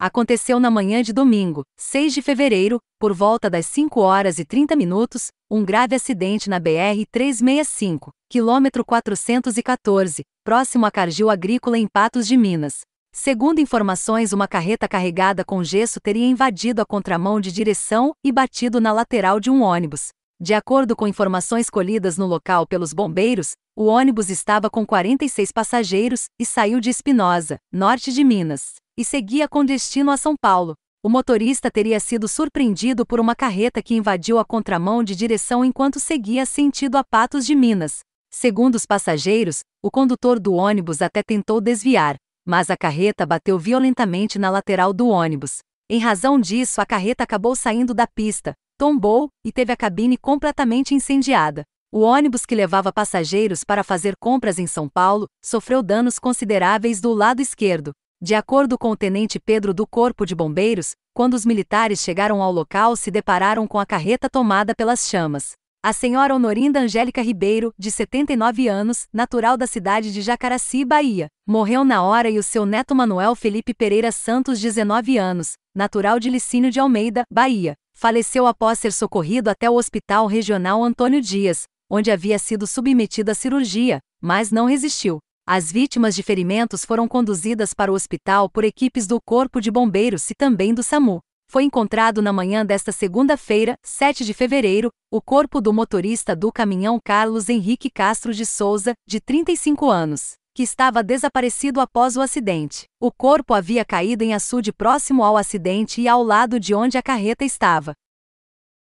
Aconteceu na manhã de domingo, 6 de fevereiro, por volta das 5 horas e 30 minutos, um grave acidente na BR-365, quilômetro 414, próximo a Cargil Agrícola em Patos de Minas. Segundo informações, uma carreta carregada com gesso teria invadido a contramão de direção e batido na lateral de um ônibus. De acordo com informações colhidas no local pelos bombeiros, o ônibus estava com 46 passageiros e saiu de Espinosa, norte de Minas e seguia com destino a São Paulo. O motorista teria sido surpreendido por uma carreta que invadiu a contramão de direção enquanto seguia sentido a Patos de Minas. Segundo os passageiros, o condutor do ônibus até tentou desviar, mas a carreta bateu violentamente na lateral do ônibus. Em razão disso, a carreta acabou saindo da pista, tombou e teve a cabine completamente incendiada. O ônibus que levava passageiros para fazer compras em São Paulo sofreu danos consideráveis do lado esquerdo. De acordo com o tenente Pedro do Corpo de Bombeiros, quando os militares chegaram ao local se depararam com a carreta tomada pelas chamas. A senhora Honorinda Angélica Ribeiro, de 79 anos, natural da cidade de Jacaraci, Bahia, morreu na hora e o seu neto Manuel Felipe Pereira Santos, 19 anos, natural de Licínio de Almeida, Bahia, faleceu após ser socorrido até o Hospital Regional Antônio Dias, onde havia sido submetido à cirurgia, mas não resistiu. As vítimas de ferimentos foram conduzidas para o hospital por equipes do Corpo de Bombeiros e também do SAMU. Foi encontrado na manhã desta segunda-feira, 7 de fevereiro, o corpo do motorista do caminhão Carlos Henrique Castro de Souza, de 35 anos, que estava desaparecido após o acidente. O corpo havia caído em açude próximo ao acidente e ao lado de onde a carreta estava.